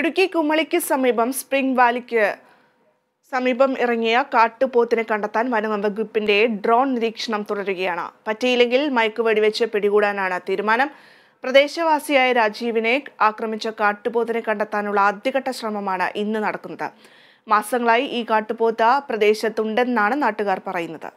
ഇടുക്കി കുമളിക്ക് സമീപം സ്പ്രിംഗ് വാലിക്ക് സമീപം ഇറങ്ങിയ കാട്ടുപോത്തിനെ കണ്ടെത്താൻ വനം വകുപ്പിന്റെ ഡ്രോൺ നിരീക്ഷണം തുടരുകയാണ് പറ്റിയില്ലെങ്കിൽ വെടിവെച്ച് പിടികൂടാനാണ് തീരുമാനം പ്രദേശവാസിയായ രാജീവിനെ ആക്രമിച്ച കാട്ടുപോത്തിനെ കണ്ടെത്താനുള്ള ആദ്യഘട്ട ശ്രമമാണ് ഇന്ന് നടക്കുന്നത് മാസങ്ങളായി ഈ കാട്ടുപോത്ത പ്രദേശത്തുണ്ടെന്നാണ് നാട്ടുകാർ പറയുന്നത്